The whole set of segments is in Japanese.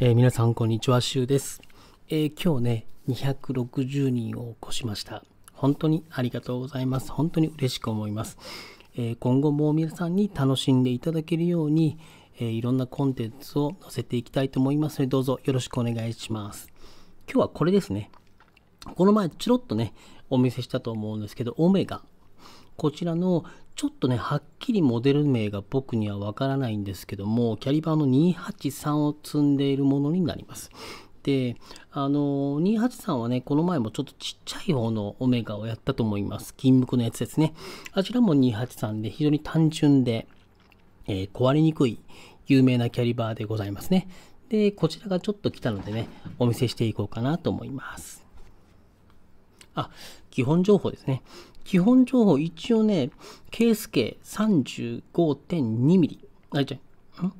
えー、皆さんこんにちは、しゅうです、えー、今日ね、260人を超しました。本当にありがとうございます。本当に嬉しく思います。えー、今後も皆さんに楽しんでいただけるように、えいろんなコンテンツを載せていきたいと思いますので、どうぞよろしくお願いします。今日はこれですね。この前、ちょろっとね、お見せしたと思うんですけど、オメガ。こちらのちょっとね、はっきりモデル名が僕にはわからないんですけども、キャリバーの283を積んでいるものになります。で、あの、283はね、この前もちょっとちっちゃい方のオメガをやったと思います。金木のやつですね。あちらも283で非常に単純で、えー、壊れにくい有名なキャリバーでございますね。で、こちらがちょっと来たのでね、お見せしていこうかなと思います。あ、基本情報ですね。基本情報、一応ね、ケース径35.2ミリ。あ、じゃん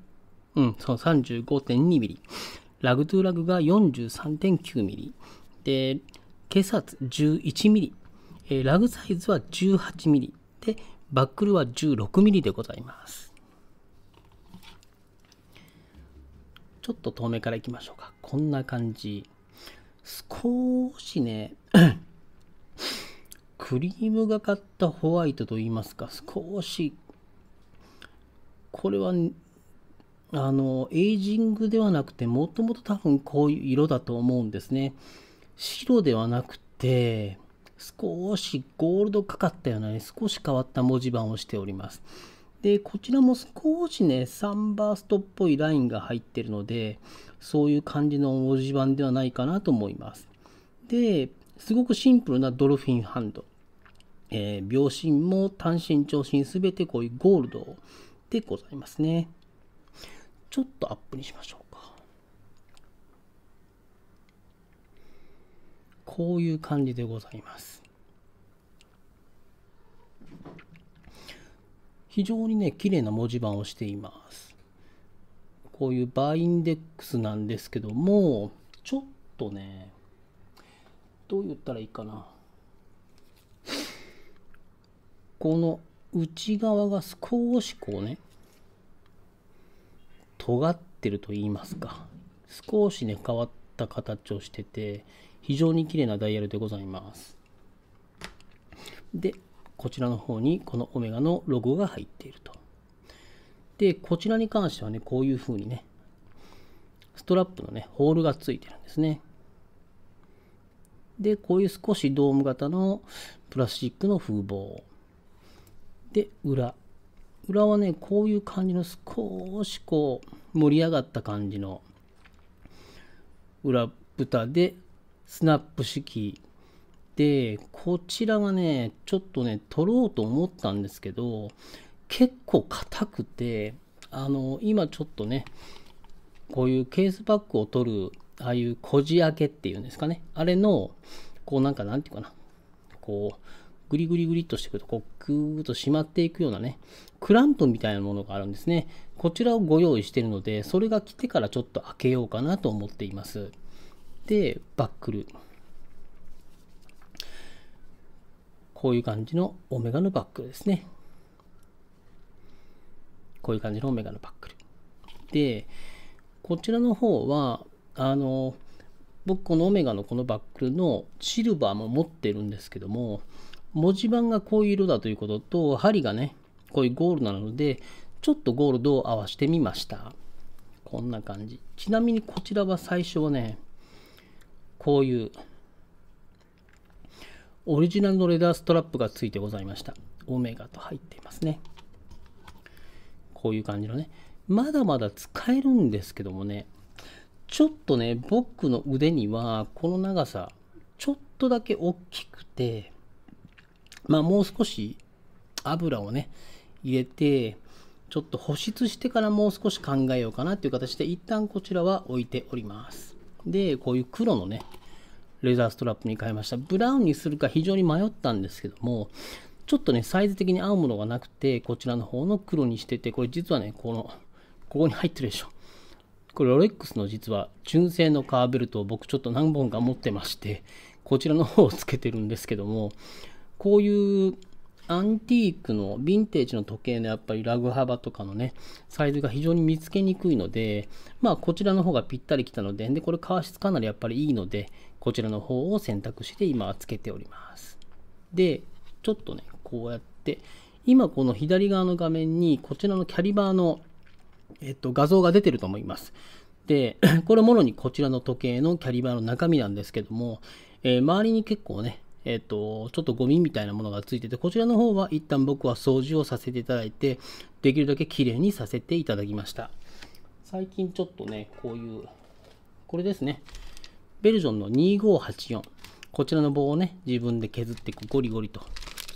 うん、そう、35.2ミリ。ラグトゥーラグが43.9ミリ。で、ケース圧11ミリ。えー、ラグサイズは18ミリ。で、バックルは16ミリでございます。ちょっと遠目からいきましょうか。こんな感じ。少しねクリームがかったホワイトといいますか、少し、これは、あの、エイジングではなくて、もともと多分こういう色だと思うんですね。白ではなくて、少しゴールドかかったようなね、少し変わった文字盤をしております。で、こちらも少しね、サンバーストっぽいラインが入ってるので、そういう感じの文字盤ではないかなと思います。で、すごくシンプルなドルフィンハンド。えー、秒針も単身長針すべてこういうゴールドでございますね。ちょっとアップにしましょうか。こういう感じでございます。非常にね、綺麗な文字盤をしています。こういうバーインデックスなんですけども、ちょっとね、どう言ったらいいかな。この内側が少しこうね尖ってると言いますか少しね変わった形をしてて非常に綺麗なダイヤルでございますでこちらの方にこのオメガのロゴが入っているとでこちらに関してはねこういう風にねストラップのねホールがついてるんですねでこういう少しドーム型のプラスチックの風防で、裏。裏はね、こういう感じの少しこう盛り上がった感じの裏蓋でスナップ式で、こちらがね、ちょっとね、取ろうと思ったんですけど、結構硬くて、あの、今ちょっとね、こういうケースバッグを取る、ああいうこじ開けっていうんですかね、あれの、こうなんかなんていうかな、こう、グリグリグリっとしてくると、こう、ぐーっと締まっていくようなね、クランプみたいなものがあるんですね。こちらをご用意しているので、それが来てからちょっと開けようかなと思っています。で、バックル。こういう感じのオメガのバックルですね。こういう感じのオメガのバックル。で、こちらの方は、あの、僕このオメガのこのバックルのシルバーも持ってるんですけども、文字盤がこういう色だということと、針がね、こういうゴールなので、ちょっとゴールドを合わしてみました。こんな感じ。ちなみにこちらは最初はね、こういうオリジナルのレダーストラップがついてございました。オメガと入っていますね。こういう感じのね。まだまだ使えるんですけどもね、ちょっとね、僕の腕にはこの長さ、ちょっとだけ大きくて、まあ、もう少し油をね、入れて、ちょっと保湿してからもう少し考えようかなっていう形で、一旦こちらは置いております。で、こういう黒のね、レザーストラップに変えました。ブラウンにするか非常に迷ったんですけども、ちょっとね、サイズ的に合うものがなくて、こちらの方の黒にしてて、これ実はね、この、ここに入ってるでしょ。これロレックスの実は純正のカーベルトを僕ちょっと何本か持ってまして、こちらの方をつけてるんですけども、こういうアンティークの、ヴィンテージの時計のやっぱりラグ幅とかのね、サイズが非常に見つけにくいので、まあこちらの方がぴったりきたので、で、これ革質かなりやっぱりいいので、こちらの方を選択して今つけております。で、ちょっとね、こうやって、今この左側の画面にこちらのキャリバーの、えっと、画像が出てると思います。で、これもろにこちらの時計のキャリバーの中身なんですけども、えー、周りに結構ね、えっ、と、ちょっとゴミみたいなものがついてて、こちらの方は一旦僕は掃除をさせていただいて、できるだけ綺麗にさせていただきました。最近ちょっとね、こういう、これですね。ベルジョンの2584。こちらの棒をね、自分で削ってゴリゴリと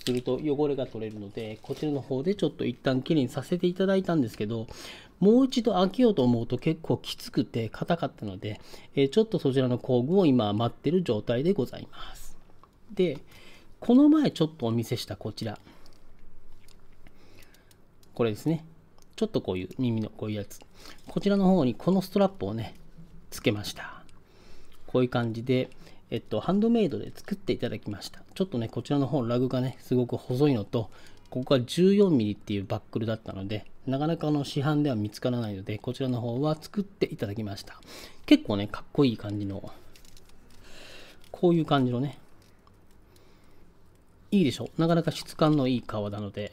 すると汚れが取れるので、こちらの方でちょっと一旦きれいにさせていただいたんですけど、もう一度開けようと思うと結構きつくて硬かったので、えちょっとそちらの工具を今待ってる状態でございます。で、この前ちょっとお見せしたこちら。これですね。ちょっとこういう耳のこういうやつ。こちらの方にこのストラップをね、つけました。こういう感じで、えっと、ハンドメイドで作っていただきました。ちょっとね、こちらの方ラグがね、すごく細いのと、ここが 14mm っていうバックルだったので、なかなかの市販では見つからないので、こちらの方は作っていただきました。結構ね、かっこいい感じの、こういう感じのね、いいでしょなかなか質感のいい革なので、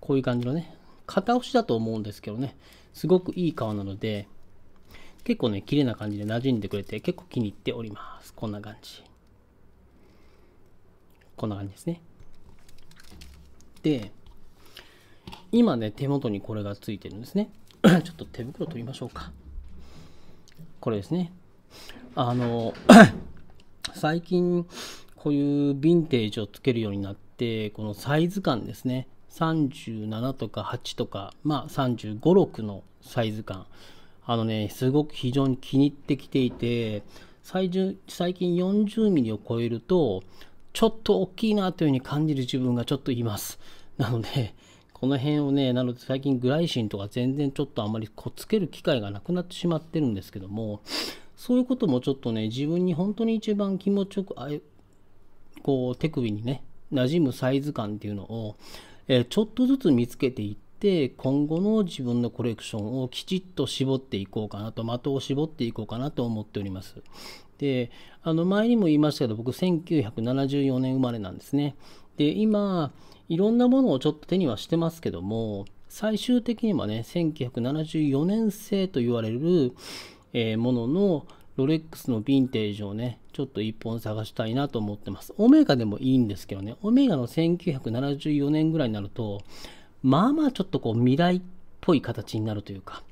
こういう感じのね、片押しだと思うんですけどね、すごくいい革なので、結構ね、綺麗な感じで馴染んでくれて、結構気に入っております。こんな感じ。こんな感じですね。で、今ね、手元にこれがついてるんですね。ちょっと手袋取りましょうか。これですね。あの、最近、こういうヴィンテージをつけるようになって、このサイズ感ですね。37とか8とか、まあ35、6のサイズ感。あのね、すごく非常に気に入ってきていて、最近40ミリを超えると、ちょっと大きいなというふうに感じる自分がちょっといます。なので、この辺をね、なので最近グライシンとか全然ちょっとあんまりこつける機会がなくなってしまってるんですけども、そういうこともちょっとね、自分に本当に一番気持ちよくこう手首にね、馴染むサイズ感っていうのを、えー、ちょっとずつ見つけていって、今後の自分のコレクションをきちっと絞っていこうかなと、的を絞っていこうかなと思っております。で、あの前にも言いましたけど、僕1974年生まれなんですね。で、今、いろんなものをちょっと手にはしてますけども、最終的にはね、1974年製と言われる、えー、もののロレックスのヴィンテージをね、ちょっと一本探したいなと思ってます。オメガでもいいんですけどね、オメガの1974年ぐらいになると、まあまあちょっとこう未来っぽい形になるというか、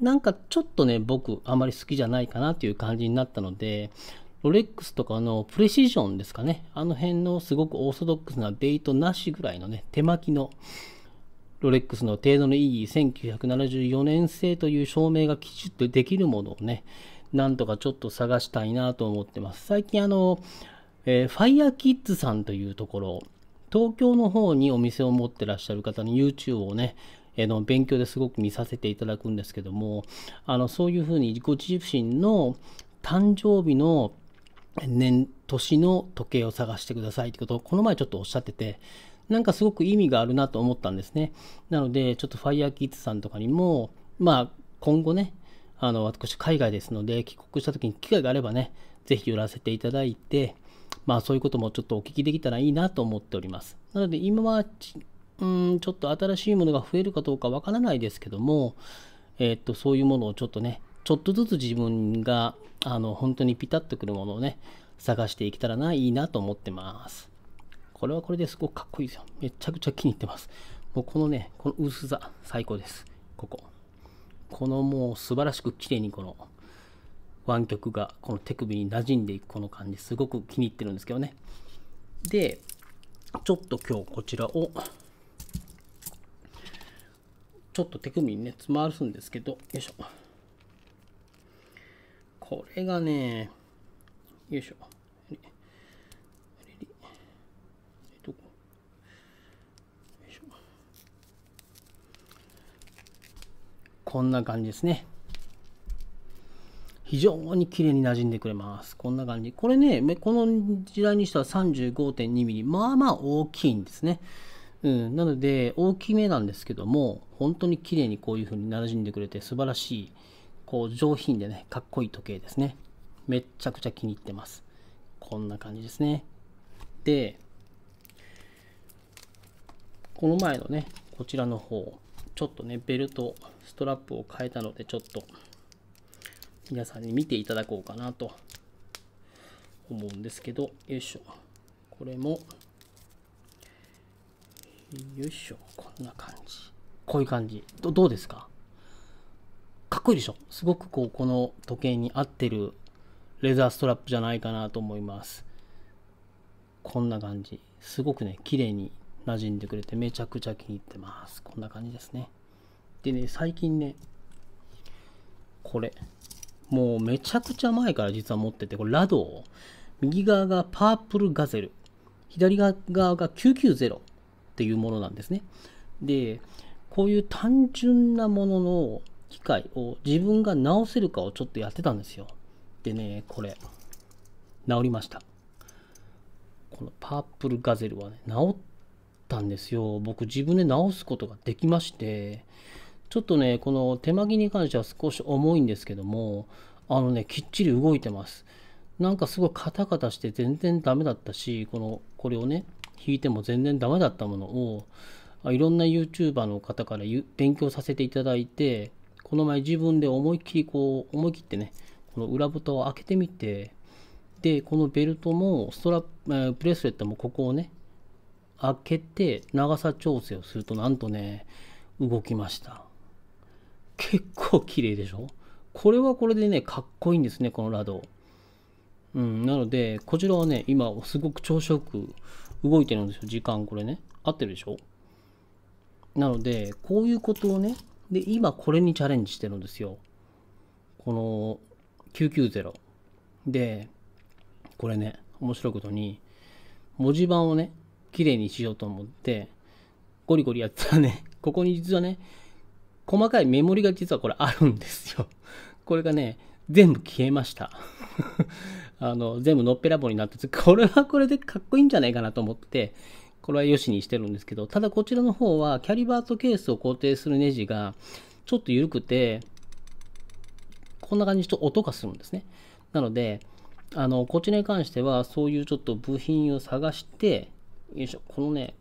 なんかちょっとね、僕あまり好きじゃないかなという感じになったので、ロレックスとかのプレシジョンですかね、あの辺のすごくオーソドックスなデートなしぐらいのね、手巻きのロレックスの程度のいい1974年製という証明がきちっとできるものをね、なんとかちょっと探したいなと思ってます。最近あの、えー、Fire k i d さんというところ、東京の方にお店を持ってらっしゃる方に YouTube をね、えの勉強ですごく見させていただくんですけども、あの、そういうふうにご自身の誕生日の年、年の時計を探してくださいってことを、この前ちょっとおっしゃってて、なんかすごく意味があるなと思ったんですね。なので、ちょっとファイヤーキッズさんとかにも、まあ、今後ね、あの、私、海外ですので、帰国した時に機会があればね、ぜひ寄らせていただいて、まあ、そういうこともちょっとお聞きできたらいいなと思っております。なので、今は、うん、ちょっと新しいものが増えるかどうかわからないですけども、えっと、そういうものをちょっとね、ちょっとずつ自分が、あの、本当にピタッとくるものをね、探していけたらな、いいなと思ってます。これはこれですごくかっこいいですよ。めちゃくちゃ気に入ってます。もうこのね、この薄さ、最高です。ここ。このもう素晴らしく綺麗にこの湾曲がこの手首に馴染んでいくこの感じすごく気に入ってるんですけどねでちょっと今日こちらをちょっと手首にねつまるんですけどよいしょこれがねよいしょこんな感じですね。非常に綺麗に馴染んでくれます。こんな感じ。これね、この時代にしては 35.2mm。まあまあ大きいんですね。うん、なので、大きめなんですけども、本当に綺麗にこういう風に馴染んでくれて素晴らしい、こう上品でね、かっこいい時計ですね。めっちゃくちゃ気に入ってます。こんな感じですね。で、この前のね、こちらの方、ちょっとね、ベルト、ストラップを変えたので、ちょっと皆さんに見ていただこうかなと思うんですけど、よいしょ。これも、よいしょ。こんな感じ。こういう感じ。どどうですかかっこいいでしょすごくこう、この時計に合ってるレザーストラップじゃないかなと思います。こんな感じ。すごくね、綺麗に馴染んでくれてめちゃくちゃ気に入ってます。こんな感じですね。でね、最近ね、これ、もうめちゃくちゃ前から実は持ってて、これラドウ。右側がパープルガゼル。左側が990っていうものなんですね。で、こういう単純なものの機械を自分が直せるかをちょっとやってたんですよ。でね、これ、直りました。このパープルガゼルはね、直ったんですよ。僕自分で直すことができまして、ちょっとね、この手巻きに関しては少し重いんですけども、あのね、きっちり動いてます。なんかすごいカタカタして全然ダメだったし、この、これをね、弾いても全然ダメだったものを、いろんな YouTuber の方から勉強させていただいて、この前自分で思いっきりこう、思い切ってね、この裏蓋を開けてみて、で、このベルトも、ストラップ、プレスレットもここをね、開けて長さ調整をするとなんとね、動きました。結構綺麗でしょこれはこれでね、かっこいいんですね、このラド。うん、なので、こちらはね、今、すごく調子よく動いてるんですよ、時間、これね。合ってるでしょなので、こういうことをね、で、今、これにチャレンジしてるんですよ。この、990。で、これね、面白いことに、文字盤をね、綺麗にしようと思って、ゴリゴリやってたらね、ここに実はね、細かいメモリが実はこれあるんですよ。これがね、全部消えました。あの、全部のっぺらぼうになってて、これはこれでかっこいいんじゃないかなと思って、これは良しにしてるんですけど、ただこちらの方は、キャリバーとケースを固定するネジが、ちょっと緩くて、こんな感じにちょっと音がするんですね。なので、あの、こちらに関しては、そういうちょっと部品を探して、よいしょ、このね、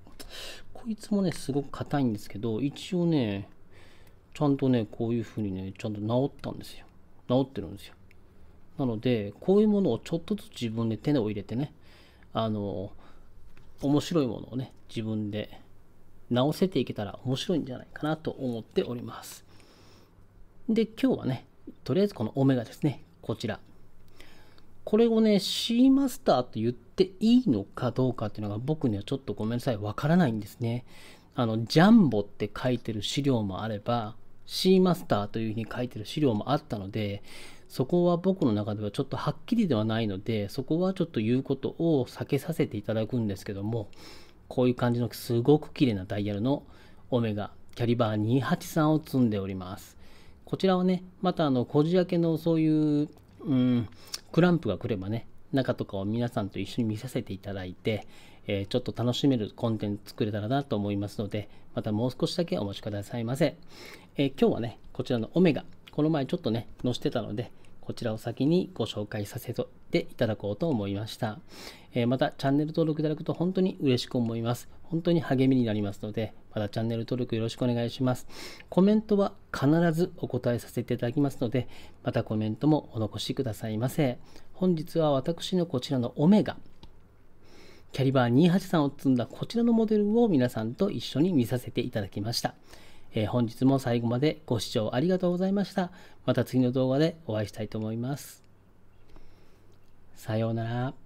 こいつもね、すごく硬いんですけど、一応ね、ちゃんとね、こういう風にね、ちゃんと治ったんですよ。治ってるんですよ。なので、こういうものをちょっとずつ自分で手を入れてね、あの、面白いものをね、自分で直せていけたら面白いんじゃないかなと思っております。で、今日はね、とりあえずこのオメガですね、こちら。これをね、シーマスターと言っていいのかどうかっていうのが僕にはちょっとごめんなさい、わからないんですね。あの、ジャンボって書いてる資料もあれば、シーマスターというふうに書いてる資料もあったので、そこは僕の中ではちょっとはっきりではないので、そこはちょっと言うことを避けさせていただくんですけども、こういう感じのすごく綺麗なダイヤルのオメガキャリバー283を積んでおります。こちらはね、またあの、こじ開けのそういううんクランプが来ればね中とかを皆さんと一緒に見させていただいて、えー、ちょっと楽しめるコンテンツ作れたらなと思いますのでまたもう少しだけお待ちくださいませ、えー、今日はねこちらのオメガこの前ちょっとね載せてたのでこちらを先にご紹介させていただこうと思いました。えまた、チャンネル登録いただくと本当に嬉しく思います。本当に励みになりますので、またチャンネル登録よろしくお願いします。コメントは必ずお答えさせていただきますので、またコメントもお残しくださいませ。本日は私のこちらのオメガ、キャリバー283を積んだこちらのモデルを皆さんと一緒に見させていただきました。えー、本日も最後までご視聴ありがとうございました。また次の動画でお会いしたいと思います。さようなら。